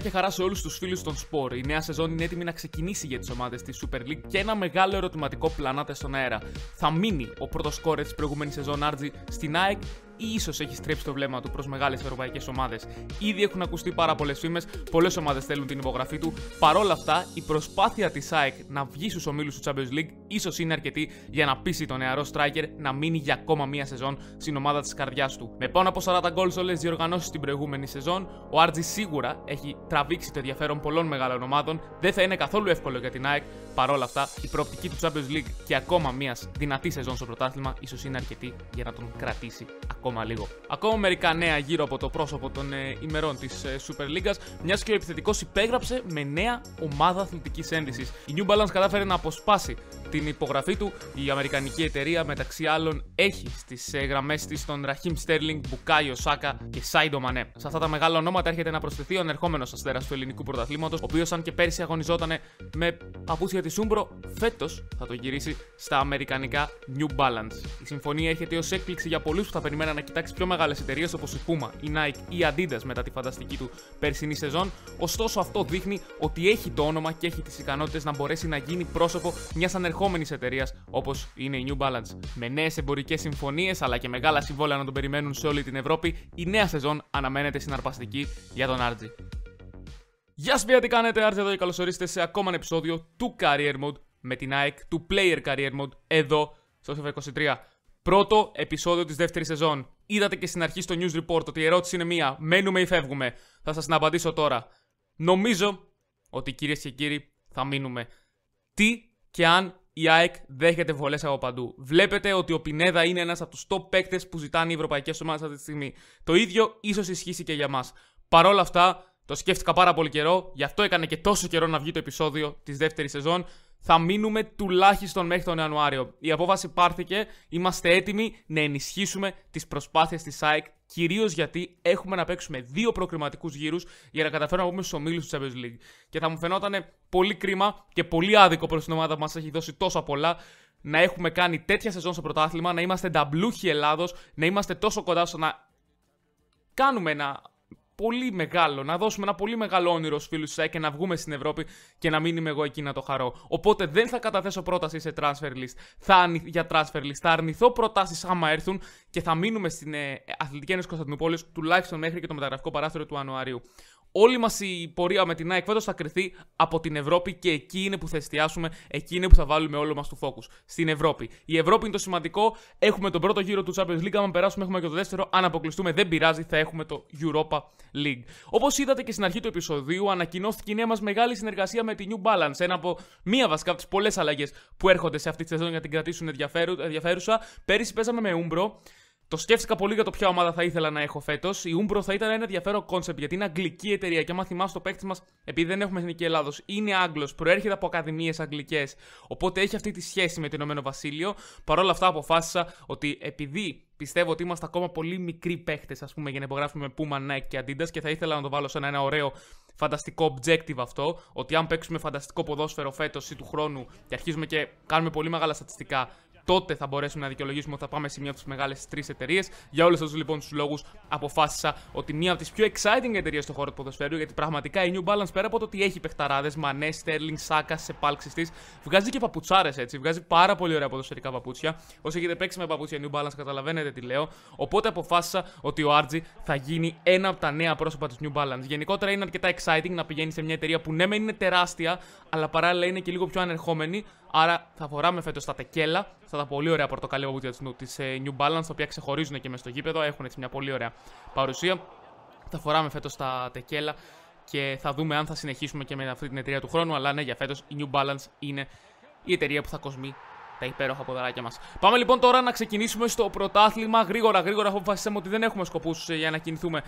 και χαρά σε όλους τους φίλους των σπορ. Η νέα σεζόν είναι έτοιμη να ξεκινήσει για τις ομάδες της Super League και ένα μεγάλο ερωτηματικό πλανάται στον αέρα. Θα μείνει ο πρώτο κόρε της προηγούμενης σεζόν Άρτζη στην ΑΕΚ ίσως έχει στρέψει το βλέμμα του προς μεγάλες ευρωπαϊκές ομάδες. Ήδη έχουν ακουστεί πάρα πολλές φήμες, πολλές ομάδες θέλουν την υπογραφή του. Παρόλα αυτά, η προσπάθεια της ΑΕΚ να βγει στους ομίλους του Champions League ίσως είναι αρκετή για να πείσει τον νεαρό striker να μείνει για ακόμα μία σεζόν στην ομάδα της καρδιάς του. Με πάνω από 40 γκολ σε όλες τις διοργανώσεις την προηγούμενη σεζόν, ο Άρτζη σίγουρα έχει τραβήξει το ενδιαφέρον πολλών μεγάλων ομάδων. Δεν θα είναι καθόλου εύκολο για την ΑΕΚ παρόλα αυτά, η προοπτική του Champions League και ακόμα μια δυνατή σεζόν στο πρωτάθλημα ίσως είναι αρκετή για να τον κρατήσει ακόμα λίγο. Ακόμα μερικά νέα γύρω από το πρόσωπο των ε, ημερών της ε, Super League, μιας και ο επιθετικός υπέγραψε με νέα ομάδα αθλητικής ένδυσης. Η New Balance κατάφερε να αποσπάσει την υπογραφή του. Η Αμερικανική εταιρεία μεταξύ άλλων έχει στις ε, γραμμές της τον Ραχίμ Στέρλινγκ, Μπουκάιο Σάκα και Σάιντο Μανέ. Σε αυτά τα μεγάλα ονόματα έρχεται να προσθεθεί ο ανερχόμενος αστέρας του ελληνικού πρωταθλήματος, ο οποίος αν και πέρσι αγωνιζόταν με τη τη Σούμπρο φέτος θα το γυρίσει στα αμερικανικά New Balance. Η συμφωνία έρχεται ως έκπληξη για πολλούς που θα περιμέναν να κοιτάξει πιο μεγάλες εταιρείες όπως η Puma, η Nike ή η Adidas μετά τη φανταστική του περσινή σεζόν. Ωστόσο, αυτό δείχνει ότι έχει το όνομα και έχει τις ικανότητες να μπορέσει να γίνει πρόσωπο μιας ανερχόμενης εταιρείας όπως είναι η New Balance. Με νέες εμπορικές συμφωνίες αλλά και μεγάλα συμβόλαια να τον περιμένουν σε όλη την Ευρώπη, η νέα σεζόν αναμένεται συναρπαστική για τον Άρτζι. Γεια σας παιδιά τι κάνετε, άρθε εδώ και καλωσορίστε σε ακόμα ένα επεισόδιο του Career Mode με την ΑΕΚ, του Player Career Mode εδώ στο ff 23 Πρώτο επεισόδιο της δεύτερης σεζόν. Είδατε και στην αρχή στο news report ότι η ερώτηση είναι μία, μένουμε ή φεύγουμε. Θα σας την απαντήσω τώρα. Νομίζω ότι κυρίες και κύριοι θα μείνουμε. Τι και αν η ΑΕΚ δέχεται βολές από παντού. Βλέπετε ότι ο Πινέδα είναι ένας από τους top παίκτες που ζητάνε οι ευρωπαϊκές ομάδες αυτή τη στιγμή. Το ίδιο ίσως ισχύσει και για μας. Παρ' όλα αυτά, το σκέφτηκα πάρα πολύ καιρό, γι' αυτό έκανε και τόσο καιρό να βγει το επεισόδιο της δεύτερης σεζόν. Θα μείνουμε τουλάχιστον μέχρι τον Ιανουάριο. Η απόφαση πάρθηκε, είμαστε έτοιμοι να ενισχύσουμε τις προσπάθειες της ΣΑΕΚ, κυρίως γιατί έχουμε να παίξουμε δύο προκριματικούς γύρους για να καταφέρουμε να βγούμε στους ομίλους του Champions League. Και θα μου φαινόταν πολύ κρίμα και πολύ άδικο προς την ομάδα που μας έχει δώσει τόσα πολλά να έχουμε κάνει τέτοια σεζόν στο πρωτάθλημα, να είμαστε νταμπλούχοι Ελλάδος, να είμαστε τόσο κοντά στο να κάνουμε ένα πολύ μεγάλο, να δώσουμε ένα πολύ μεγάλο όνειρο στους φίλους ΣΑΕ και να βγούμε στην Ευρώπη και να μην είμαι εγώ εκεί να το χαρώ. Οπότε δεν θα καταθέσω πρόταση σε transfer list θα για transfer list. Θα αρνηθώ προτάσεις άμα έρθουν και θα μείνουμε στην ε, Αθλητική Ένωση Κωνσταντινούπολης τουλάχιστον μέχρι και το μεταγραφικό παράθυρο του Ιανουαρίου. Όλη μας η πορεία με την ΑΕΚ φέτος θα κρυθεί από την Ευρώπη και εκεί είναι που θα εστιάσουμε, εκεί είναι που θα βάλουμε όλο μας το focus. Στην Ευρώπη. Η Ευρώπη είναι το σημαντικό. Έχουμε τον πρώτο γύρο του Champions League. Αν περάσουμε, έχουμε και το δεύτερο. Αν αποκλειστούμε, δεν πειράζει, θα έχουμε το Europa League. Όπως είδατε και στην αρχή του επεισοδίου, ανακοινώθηκε η νέα μας μεγάλη συνεργασία με τη New Balance. Ένα από μία βασικά από τις πολλές αλλαγές που έρχονται σε αυτή τη σεζόν για να την κρατήσουν ενδιαφέρουσα. Πέρυσι παίζαμε με Umbro. Το σκέφτηκα πολύ για το ποια ομάδα θα ήθελα να έχω φέτος. Η Umbro θα ήταν ένα ενδιαφέρον κόνσεπτ γιατί είναι αγγλική εταιρεία. Και άμα θυμάσαι το παίκτη μας, επειδή δεν έχουμε εθνική Ελλάδος, είναι Άγγλος, προέρχεται από ακαδημίες αγγλικές. Οπότε έχει αυτή τη σχέση με το Ηνωμένο Βασίλειο. Παρ' όλα αυτά, αποφάσισα ότι επειδή πιστεύω ότι είμαστε ακόμα πολύ μικροί παίκτες, ας πούμε, για να υπογράφουμε Puma, Nike και Adidas και θα ήθελα να το βάλω σαν ένα ωραίο φανταστικό objective αυτό, ότι αν παίξουμε φανταστικό ποδόσφαιρο φέτος ή του χρόνου και αρχίζουμε και κάνουμε πολύ μεγάλα στατιστικά, τότε θα μπορέσουμε να δικαιολογήσουμε ότι θα πάμε σε μία από τις μεγάλες τρεις εταιρείες. Για όλους αυτούς λοιπόν τους λόγους αποφάσισα ότι μία από τις πιο exciting εταιρείες στον χώρο του ποδοσφαίρου, γιατί πραγματικά η New Balance πέρα από το ότι έχει παιχταράδες, μανέ, στέρλινγκ, Σάκα, επάλξει τη, βγάζει και παπουτσάρες έτσι. Βγάζει πάρα πολύ ωραία ποδοσφαιρικά παπούτσια. Όσοι έχετε παίξει με παπούτσια New Balance, καταλαβαίνετε τι λέω. Οπότε αποφάσισα ότι ο Άρτζι θα γίνει ένα από τα νέα πρόσωπα της New Balance. Γενικότερα είναι αρκετά exciting να πηγαίνει σε μια εταιρεία που ναι, είναι τεράστια, αλλά παράλληλα είναι και λίγο πιο ανερχόμενη. Άρα θα φοράμε φέτος τα τεκέλα, θα τα πολύ ωραία πορτοκαλί παπούτσια της ε, New Balance, τα οποία ξεχωρίζουν και μες στο γήπεδο, έχουν έτσι μια πολύ ωραία παρουσία. Θα φοράμε φέτος τα τεκέλα και θα δούμε αν θα συνεχίσουμε και με αυτή την εταιρεία του χρόνου. Αλλά ναι, για φέτος η New Balance είναι η εταιρεία που θα κοσμεί τα υπέροχα ποδαράκια μας. Πάμε λοιπόν τώρα να ξεκινήσουμε στο πρωτάθλημα. Γρήγορα, γρήγορα, αποφασίσαμε ότι δεν έχουμε σκοπούς ε, για να κινηθούμε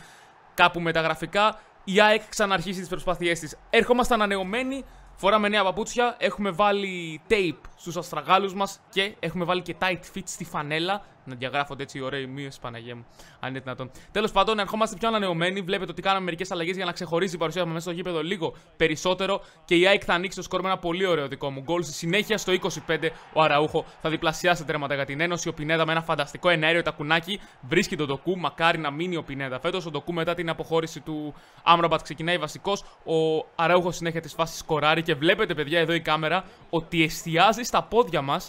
κάπου με τα γραφικά. Η ΑΕΚ ξαναρχίσει τις προσπάθειές της. Έρχομαστε ανανεωμένοι Φοράμε νέα παπούτσια, έχουμε βάλει tape στους αστραγάλους μας και έχουμε βάλει και tight fit στη φανέλα να διαγράφονται έτσι οι ωραίοι μείωση Παναγία μου. Αν είναι δυνατόν. Τέλος πάντων, ερχόμαστε πιο ανανεωμένοι. Βλέπετε ότι κάναμε μερικές αλλαγές για να ξεχωρίζει η παρουσία μας μέσα στο γήπεδο λίγο περισσότερο. Και η ΑΕΚ θα ανοίξει το σκορ με ένα πολύ ωραίο δικό μου γκολ. Στη συνέχεια στο 25 ο Αραούχο θα διπλασιάσει τρέματα για την Ένωση. Ο Πινέδα με ένα φανταστικό ενέργειο τακουνάκι βρίσκει τον Ντοκού. Μακάρι να μείνει ο Πινέδα φέτος. Ο Ντοκού μετά την αποχώρηση του Άμραμπατ ξεκινάει βασικός. Ο Αραούχος συνέχεια τη φάση σκοράρει και βλέπετε, παιδιά, εδώ η κάμερα ότι εστιάζει στα πόδια μας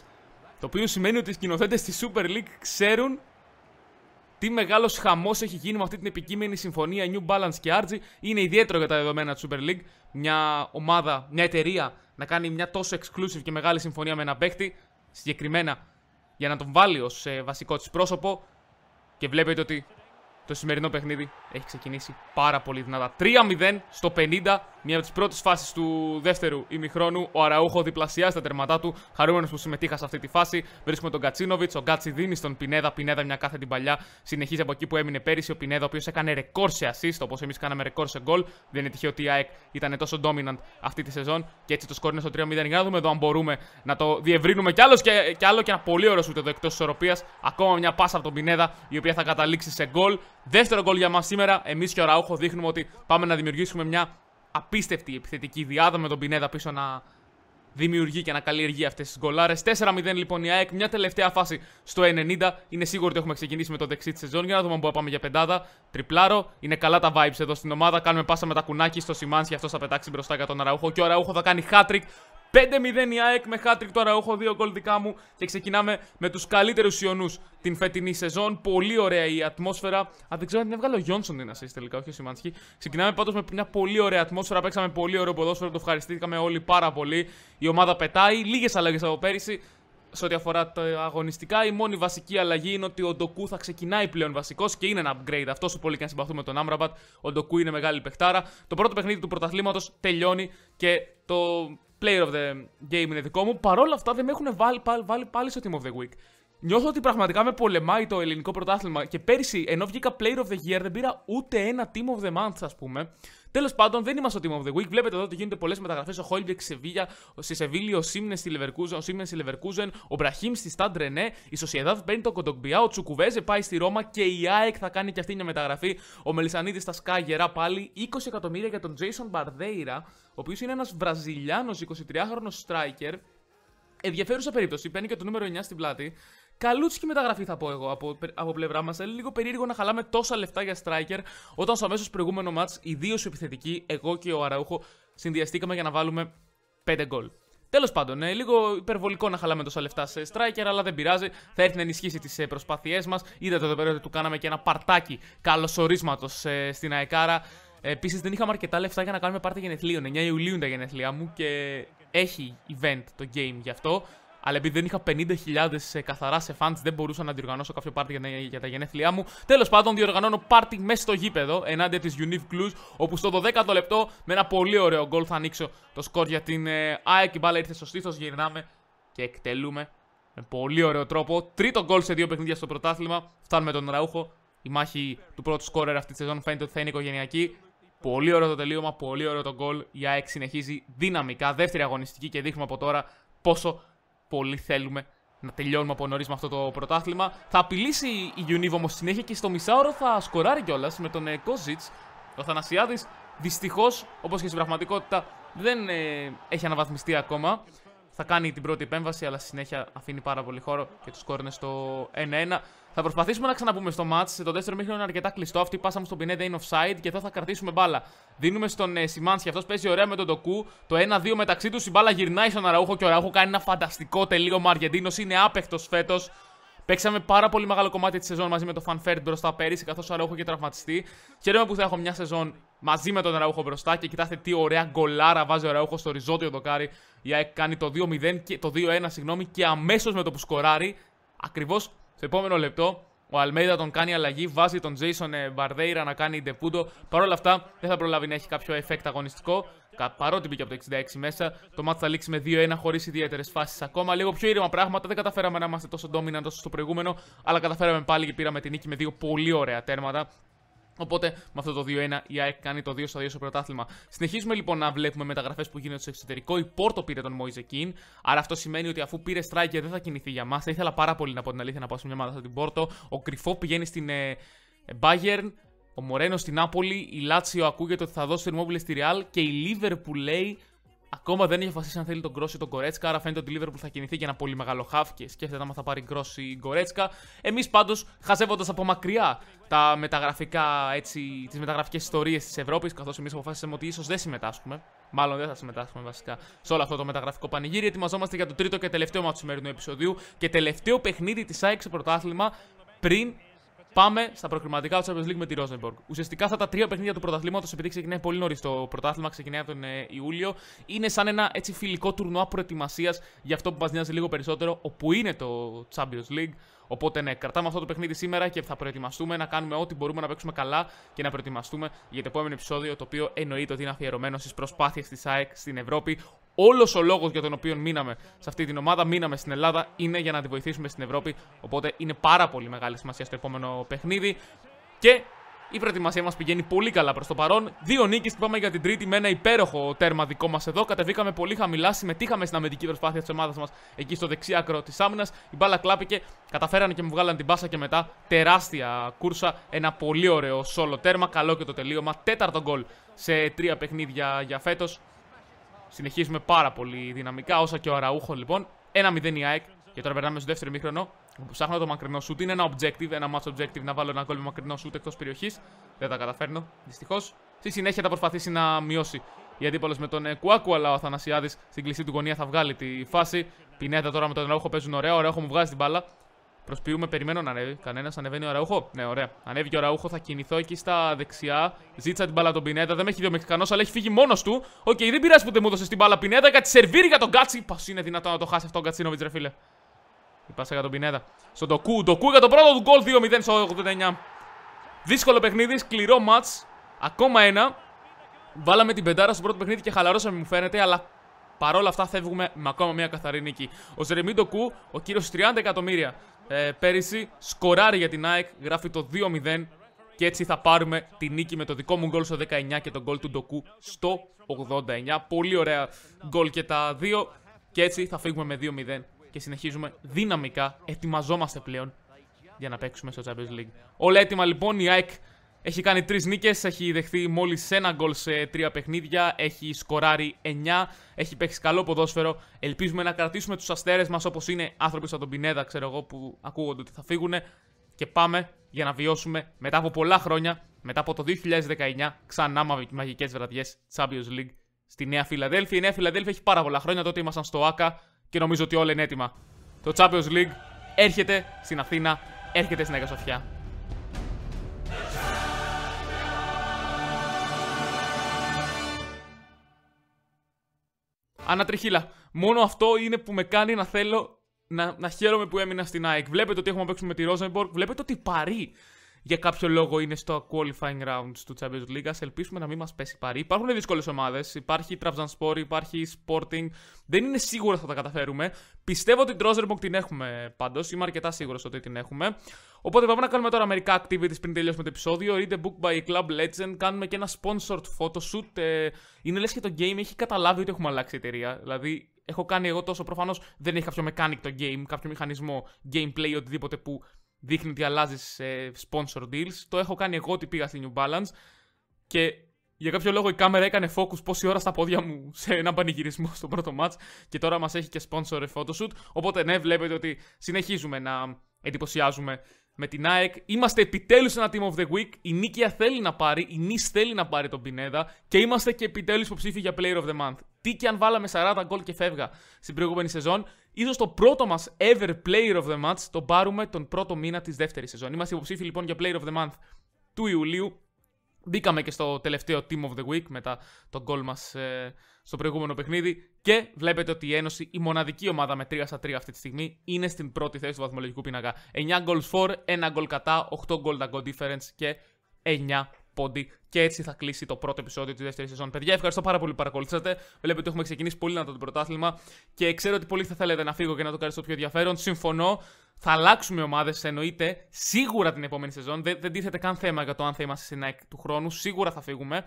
το οποίο σημαίνει ότι οι σκηνοθέτες της Super League ξέρουν τι μεγάλος χαμός έχει γίνει με αυτή την επικείμενη συμφωνία New Balance και RG Είναι ιδιαίτερο για τα δεδομένα της Super League. Μια ομάδα, μια εταιρεία να κάνει μια τόσο exclusive και μεγάλη συμφωνία με ένα παίχτη, συγκεκριμένα για να τον βάλει ως ε, βασικό της πρόσωπο. Και βλέπετε ότι το σημερινό παιχνίδι έχει ξεκινήσει πάρα πολύ δυνατά. 3-0 στο 50, μία από τις πρώτες φάσεις του δεύτερου ημιχρόνου. Ο Αραούχο διπλασιάζει τα τερματά του. Χαρούμενος που συμμετείχα σε αυτή τη φάση. Βρίσκουμε τον Κατσίνοβιτ. Ο Γκάτσι δίνει στον Πινέδα. Πινέδα μια κάθε την παλιά. Συνεχίζει από εκεί που έμεινε πέρυσι. Ο Πινέδα, ο οποίος έκανε ρεκόρ σε assist, όπως εμείς κάναμε ρεκόρ σε γκολ. Δεν είναι τυχαίο ότι η ΑΕΚ ήταν τόσο dominant αυτή τη σεζόν. Και έτσι το σκόρ είναι στο 3-0. Για να δούμε εδώ αν μπορούμε να το διευρύνουμε κι άλλος και, κι άλλο και ένα πολύ ωραίος σου εδώ εκτός ισορροπία. Ακόμα μια πάσα από τον Πινέδα η οποία θα καταλήξει σε γκολ. Δεύτερο γκολ για μας σήμερα. Εμείς και ο Ραούχο δείχνουμε ότι πάμε να δημιουργήσουμε μια απίστευτη επιθετική διάδα με τον Πινέδα πίσω να δημιουργεί και να καλλιεργεί αυτές τις γκολάρες. 4-0 λοιπόν η ΑΕΚ, μια τελευταία φάση στο 90. Είναι σίγουρο ότι έχουμε ξεκινήσει με το δεξί της σεζόν. Για να δούμε αν πάμε για πεντάδα. Τριπλάρο, είναι καλά τα vibes εδώ στην ομάδα. Κάνουμε πάσα με τα κουνάκι στο Σιμάνσκι, αυτός θα πετάξει μπροστά για τον Ραούχο Και ο Ραούχο θα κάνει hat-trick 5-0 η ΑΕΚ με χάτρικ τώρα. Έχω δύο γκολ δικά μου και ξεκινάμε με τους καλύτερους Ιωνούς την φετινή σεζόν. Πολύ ωραία η ατμόσφαιρα. Αν δεν ξέρω αν την έβγαλε ο Γιόνσον την ασύστη τελικά, όχι ο Σιμανσκή. Ξεκινάμε πάντως με μια πολύ ωραία ατμόσφαιρα. Παίξαμε πολύ ωραίο ποδόσφαιρο, το ευχαριστήκαμε όλοι πάρα πολύ. Η ομάδα πετάει, λίγες αλλαγές από πέρυσι. Σε ό,τι αφορά τα αγωνιστικά, η μόνη βασική αλλαγή είναι ότι ο Ντοκού θα ξεκινάει πλέον βασικός και είναι ένα upgrade. Αυτό σου πολύ και αν συμπαθούμε τον Άμραμπατ. Ο Ντοκού είναι μεγάλη παιχτάρα. Το πρώτο παιχνίδι του πρωταθλήματος τελειώνει και το player of the game είναι δικό μου. Παρόλα αυτά δεν με έχουν βάλει, πάλι, βάλει στο team of the week. Νιώθω ότι πραγματικά με πολεμάει το ελληνικό πρωτάθλημα και πέρυσι ενώ βγήκα player of the year δεν πήρα ούτε ένα team of the month ας πούμε. Τέλος πάντων, δεν είμαστε στο Team of the Week. Βλέπετε εδώ ότι γίνονται πολλές μεταγραφές. Ο Χόλμπεκ σε Σεβίλια, ο Σίμνες στη Λεβερκούζεν, ο Σίμνες στη Λεβερκούζεν, ο Μπραχήμ στη Σταντ Ρενέ, η Σοσιαδάδ παίρνει το Κοντογκμπιά, ο Τσουκουβέζε πάει στη Ρώμα και η ΑΕΚ θα κάνει και αυτή μια μεταγραφή. Ο Μελισανίδης στα Σκάγερα πάλι 20 εκατομμύρια για τον Τζέισον Μπαρδέιρα, ο οποίος είναι ένας Βραζιλιάνος 23χρονο striker. Ενδιαφέρουσα περίπτωση, παίρνει και το νούμερο 9 στην πλάτη καλούτσικη μεταγραφή θα πω εγώ από, από πλευρά μας. Είναι λίγο περίεργο να χαλάμε τόσα λεφτά για striker όταν στο αμέσως προηγούμενο match, οι δύο σου επιθετικοί, εγώ και ο Αραούχο, συνδυαστήκαμε για να βάλουμε 5 γκολ. Τέλος πάντων, ε, λίγο υπερβολικό να χαλάμε τόσα λεφτά σε striker, αλλά δεν πειράζει. Θα έρθει να ενισχύσει τις ε, προσπάθειές μας. Είδατε εδώ πέρα ότι του κάναμε και ένα παρτάκι καλωσορίσματος ε, στην ΑΕΚΑΡΑ. Επίσης, δεν είχαμε αρκετά λεφτά για να κάνουμε πάρτι γενεθλίων. 9 Ιουλίου είναι τα γενέθλιά μου και έχει event το game γι' αυτό. Αλλά επειδή δεν είχα 50.000 ε, καθαρά σε fans, δεν μπορούσα να διοργανώσω κάποιο πάρτι για τα γενέθλιά μου. Τέλος πάντων, διοργανώνω πάρτι μέσα στο γήπεδο ενάντια της Univ Clues, όπου στο 12ο λεπτό με ένα πολύ ωραίο γκολ θα ανοίξω το σκορ για την ε, ΑΕΚ. Η μπάλα ήρθε στο στήθος, γυρνάμε και εκτελούμε με πολύ ωραίο τρόπο. Τρίτο γκολ σε δύο παιχνίδια στο πρωτάθλημα. Φτάνουμε τον Ραούχο. Η μάχη του πρώτου σκόρερ αυτή τη σεζόν φαίνεται ότι θα είναι οικογενειακή. Πολύ ωραίο το τελείωμα, πολύ ωραίο το γκολ. Η ΑΕΚ συνεχίζει δυναμικά. Δεύτερη αγωνιστική και δείχνουμε από τώρα πόσο πολύ θέλουμε να τελειώνουμε από νωρίς με αυτό το πρωτάθλημα. Θα απειλήσει η Univ όμως συνέχεια και στο μισάωρο θα σκοράρει κιόλας με τον ε, Κόζιτ. Ο Θανασιάδης δυστυχώς, όπως και στην πραγματικότητα, δεν ε, έχει αναβαθμιστεί ακόμα θα κάνει την πρώτη επέμβαση, αλλά στη συνέχεια αφήνει πάρα πολύ χώρο και του κόρνε στο 1-1. Θα προσπαθήσουμε να ξαναπούμε στο μάτ. Το δεύτερο μήχρονο είναι αρκετά κλειστό. Αυτή η πάσα μου στον Πινέντε είναι offside και εδώ θα κρατήσουμε μπάλα. Δίνουμε στον ε, Σιμάνσκι, αυτός παίζει ωραία με τον Τοκού. Το 1-2 μεταξύ τους η μπάλα γυρνάει στον Αραούχο και ο Αραούχο κάνει ένα φανταστικό τελείωμα. Αργεντίνος είναι άπεκτο φέτος. Παίξαμε πάρα πολύ μεγάλο κομμάτι τη σεζόν μαζί με το Φανφέρντ μπροστά πέρυσι, καθώς ο Αραούχο είχε τραυματιστεί. Χαίρομαι που θα έχω μια σεζόν μαζί με τον Αραούχο μπροστά και κοιτάξτε τι ωραία γκολάρα βάζει ο Αραούχος στο ριζότιο δοκάρι. για να κάνει το 2-0 και το 2-1, συγγνώμη, και αμέσως με το που σκοράρει, ακριβώς στο επόμενο λεπτό ο Αλμέιδα τον κάνει αλλαγή, βάζει τον Τζέισον ε, Μπαρδέιρα να κάνει ντεπούντο. Παρ' όλα αυτά δεν θα προλάβει να έχει κάποιο εφέκτα αγωνιστικό. Παρότι μπήκε από το 66 μέσα, το μάτι θα λήξει με 2-1 χωρίς ιδιαίτερες φάσεις ακόμα. Λίγο πιο ήρεμα πράγματα. Δεν καταφέραμε να είμαστε τόσο ντόμιναν τόσο στο προηγούμενο, αλλά καταφέραμε πάλι και πήραμε την νίκη με δύο πολύ ωραία τέρματα. Οπότε με αυτό το 2-1 η ΑΕΚ κάνει το 2-2 στο πρωτάθλημα. Συνεχίζουμε λοιπόν να βλέπουμε μεταγραφές που γίνονται στο εξωτερικό. Η Πόρτο πήρε τον Μόιζε Κίν. Άρα αυτό σημαίνει ότι αφού πήρε striker δεν θα κινηθεί για μας. Θα ήθελα πάρα πολύ να πω την αλήθεια να πάω σε μια ομάδα σαν την Πόρτο. Ο Κρυφό πηγαίνει στην ε, ε Bayern. Ο Μωρένο στην Νάπολη. Η Λάτσιο ακούγεται ότι θα δώσει την στη Ρεάλ. Και η Λίβερ που λέει Ακόμα δεν έχει αποφασίσει αν θέλει τον Κρόση ή τον Κορέτσκα, άρα φαίνεται ότι η που θα κινηθεί για ένα πολύ μεγάλο χάφ και σκέφτεται άμα θα πάρει Κρόση ή Κορέτσκα. Εμείς πάντως, χαζεύοντας από μακριά τα μεταγραφικά, έτσι, τις μεταγραφικές ιστορίες της Ευρώπης, καθώς εμείς αποφάσισαμε ότι ίσως δεν συμμετάσχουμε. Μάλλον δεν θα συμμετάσχουμε βασικά σε όλο αυτό το μεταγραφικό πανηγύρι. Ετοιμαζόμαστε για το τρίτο και τελευταίο μα του σημερινού επεισοδίου και τελευταίο παιχνίδι της ΑΕΚ σε πρωτάθλημα πριν Πάμε στα προκριματικά του Champions League με τη Rosenborg. Ουσιαστικά αυτά τα τρία παιχνίδια του πρωταθλήματος, επειδή ξεκινάει πολύ νωρίς το πρωτάθλημα, ξεκινάει τον ε, Ιούλιο, είναι σαν ένα έτσι φιλικό τουρνουά προετοιμασίας για αυτό που μας νοιάζει λίγο περισσότερο, όπου είναι το Champions League. Οπότε ναι, κρατάμε αυτό το παιχνίδι σήμερα και θα προετοιμαστούμε να κάνουμε ό,τι μπορούμε να παίξουμε καλά και να προετοιμαστούμε για το επόμενο επεισόδιο, το οποίο εννοείται ότι είναι αφιερωμένο στις προσπάθειες της ΑΕΚ στην Ευρώπη, Όλος ο λόγος για τον οποίο μείναμε σε αυτή την ομάδα, μείναμε στην Ελλάδα, είναι για να τη βοηθήσουμε στην Ευρώπη. Οπότε είναι πάρα πολύ μεγάλη σημασία στο επόμενο παιχνίδι. Και η προετοιμασία μας πηγαίνει πολύ καλά προς το παρόν. Δύο νίκες που πάμε για την Τρίτη με ένα υπέροχο τέρμα δικό μας εδώ. Κατεβήκαμε πολύ χαμηλά, συμμετείχαμε στην αμυντική προσπάθεια της ομάδας μας εκεί στο δεξί άκρο της άμυνας. Η μπάλα κλάπηκε, καταφέρανε και μου βγάλαν την μπάσα και μετά τεράστια κούρσα. Ένα πολύ ωραίο σόλο τέρμα, καλό και το τελείωμα. Τέταρτο γκολ σε τρία παιχνίδια για φέτος. Συνεχίζουμε πάρα πολύ δυναμικά, όσα και ο Αραούχο λοιπόν. 1-0 η ΑΕΚ. Και τώρα περνάμε στο δεύτερο μήχρονο. Ψάχνω το μακρινό σουτ. Είναι ένα objective, ένα match objective να βάλω ένα κόλπο μακρινό σουτ εκτός περιοχής. Δεν τα καταφέρνω, δυστυχώς. Στη συνέχεια θα προσπαθήσει να μειώσει η αντίπαλος με τον Κουάκου, αλλά ο Αθανασιάδης στην κλειστή του γωνία θα βγάλει τη φάση. Πινέτα τώρα με τον Αραούχο παίζουν ωραία. ωραία έχω μου βγάζει την μπάλα. Προσποιούμε, περιμένω να ανέβει. Κανένας ανεβαίνει ο Ραούχο. Ναι, ωραία. Ανέβει ο Ραούχο, θα κινηθώ εκεί στα δεξιά. Ζήτησα την μπάλα τον Πινέτα. Δεν με έχει δει ο Μεξικανό, αλλά έχει φύγει μόνος του. Οκ, okay, δεν πειράζει που δεν μου έδωσε την μπάλα Πινέτα. Κάτι σερβίρι για τον Κάτσι. Πώς είναι δυνατό να το χάσει αυτό ο κατσίνο ρε φίλε. Η πάσα για τον Πινέτα. Στον τοκού, τοκού για το πρώτο του γκολ 2-0 89. Δύσκολο παιχνίδι, σκληρό ματ. Ακόμα ένα. Βάλαμε την πεντάρα στο πρώτο παιχνίδι και χαλαρώσαμε, μου φαίνεται, αλλά παρόλα αυτά φεύγουμε με ακόμα μια καθαρή νίκη. Ο Ζερεμίντο Κου, ο κύριος 30 εκατομμύρια ε, πέρυσι. Σκοράρει για την ΑΕΚ, γράφει το 2-0 και έτσι θα πάρουμε τη νίκη με το δικό μου γκολ στο 19 και τον γκολ του Ντοκού στο 89. Πολύ ωραία γκολ και τα δύο και έτσι θα φύγουμε με 2-0 και συνεχίζουμε δυναμικά, ετοιμαζόμαστε πλέον για να παίξουμε στο Champions League. Όλα έτοιμα λοιπόν, η ΑΕΚ έχει κάνει τρεις νίκες, έχει δεχθεί μόλις ένα γκολ σε τρία παιχνίδια, έχει σκοράρει 9, έχει παίξει καλό ποδόσφαιρο. Ελπίζουμε να κρατήσουμε τους αστέρες μας όπως είναι άνθρωποι σαν τον Πινέδα, ξέρω εγώ, που ακούγονται ότι θα φύγουν. Και πάμε για να βιώσουμε μετά από πολλά χρόνια, μετά από το 2019, ξανά μαγικές βραδιές Champions League στη Νέα Φιλαδέλφη Η Νέα Φιλαδέλφη έχει πάρα πολλά χρόνια, τότε ήμασταν στο ΑΚΑ και νομίζω ότι όλα είναι έτοιμα. Το Champions League έρχεται στην Αθήνα, έρχεται στην Αγία Ανατριχίλα. Μόνο αυτό είναι που με κάνει να θέλω να, να χαίρομαι που έμεινα στην Nike. Βλέπετε ότι έχουμε παίξει με τη Rosenborg. Βλέπετε ότι παρεί για κάποιο λόγο είναι στο qualifying rounds του Champions League. Ας ελπίσουμε να μην μας πέσει παρή. Υπάρχουν δύσκολες ομάδες. Υπάρχει Sport, υπάρχει Sporting. Δεν είναι σίγουρο θα τα καταφέρουμε. Πιστεύω ότι την Τρόζερμπογκ την έχουμε πάντως. Είμαι αρκετά σίγουρος ότι την έχουμε. Οπότε πάμε να κάνουμε τώρα μερικά activities πριν τελειώσουμε το επεισόδιο. Read a book by Club Legend. Κάνουμε και ένα sponsored photoshoot ε, είναι λες και το game έχει καταλάβει ότι έχουμε αλλάξει εταιρεία. Δηλαδή έχω κάνει εγώ τόσο προφανώς δεν έχει κάποιο mechanic το game, κάποιο μηχανισμό gameplay οτιδήποτε που δείχνει ότι αλλάζεις sponsor deals. Το έχω κάνει εγώ ότι πήγα στη New Balance και για κάποιο λόγο η κάμερα έκανε focus πόση ώρα στα πόδια μου σε ένα πανηγυρισμό στο πρώτο match και τώρα μας έχει και sponsor photoshoot. Οπότε ναι, βλέπετε ότι συνεχίζουμε να εντυπωσιάζουμε με την ΑΕΚ. Είμαστε επιτέλους ένα Team of the Week. Η Νίκια θέλει να πάρει, η Νίς θέλει να πάρει τον Πινέδα και είμαστε και επιτέλους υποψήφοι για Player of the Month. Τι και αν βάλαμε 40 γκολ και φεύγα στην προηγούμενη σεζόν, ίσως το πρώτο μας ever Player of the Month το πάρουμε τον πρώτο μήνα της δεύτερης σεζόν. Είμαστε υποψήφοι λοιπόν για Player of the Month του Ιουλίου. Μπήκαμε και στο τελευταίο Team of the Week μετά τον goal μας ε, στο προηγούμενο παιχνίδι και βλέπετε ότι η Ένωση, η μοναδική ομάδα με 3 στα 3 αυτή τη στιγμή, είναι στην πρώτη θέση του βαθμολογικού πίνακα. 9 goals for, 1 goal κατά, 8 goal goal difference και 9 πόντι. Και έτσι θα κλείσει το πρώτο επεισόδιο της δεύτερης σεζόν. Παιδιά, ευχαριστώ πάρα πολύ που παρακολουθήσατε. Βλέπετε ότι έχουμε ξεκινήσει πολύ να το πρωτάθλημα και ξέρω ότι πολλοί θα θέλετε να φύγω και να το κάνετε στο πιο ενδιαφέρον. Συμφωνώ. Θα αλλάξουμε ομάδες, εννοείται, σίγουρα την επόμενη σεζόν. Δεν, δεν τίθεται καν θέμα για το αν θα είμαστε στην ΑΕΚ του χρόνου. Σίγουρα θα φύγουμε.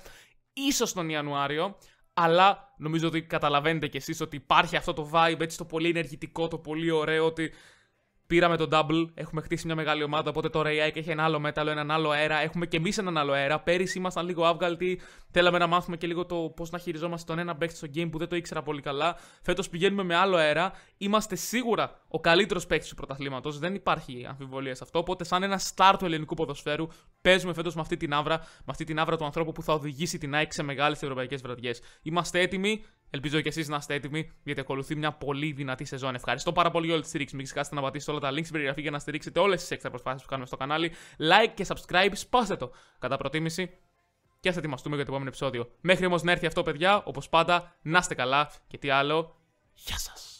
Σω τον Ιανουάριο, αλλά νομίζω ότι καταλαβαίνετε κι εσείς ότι υπάρχει αυτό το vibe, έτσι το πολύ ενεργητικό, το πολύ ωραίο, ότι πήραμε τον double, έχουμε χτίσει μια μεγάλη ομάδα. Οπότε τώρα η ΑΕΚ έχει ένα άλλο μέταλλο, έναν άλλο αέρα. Έχουμε και εμείς έναν άλλο αέρα. Πέρυσι ήμασταν λίγο αύγαλτοι. Θέλαμε να μάθουμε και λίγο το πώς να χειριζόμαστε τον ένα παίκτη στο game που δεν το ήξερα πολύ καλά. Φέτος πηγαίνουμε με άλλο αέρα. Είμαστε σίγουρα ο καλύτερος παίκτης του πρωταθλήματος. Δεν υπάρχει αμφιβολία σε αυτό. Οπότε, σαν ένα στάρ του ελληνικού ποδοσφαίρου, παίζουμε φέτος με αυτή την άβρα, με αυτή την άβρα του ανθρώπου που θα οδηγήσει την ΑΕΚ σε μεγάλες ευρωπαϊκές βραδιές. Είμαστε έτοιμοι Ελπίζω και εσείς να είστε έτοιμοι, γιατί ακολουθεί μια πολύ δυνατή σεζόν. Ευχαριστώ πάρα πολύ για όλη τη στήριξη. Μην ξεχάσετε να πατήσετε όλα τα links στην περιγραφή για να στηρίξετε όλες τις έξτρα προσπάθειες που κάνουμε στο κανάλι. Like και subscribe, σπάστε το κατά προτίμηση. Και ας ετοιμαστούμε για το επόμενο επεισόδιο. Μέχρι όμως να έρθει αυτό, παιδιά, όπως πάντα, να είστε καλά και τι άλλο. Γεια σας!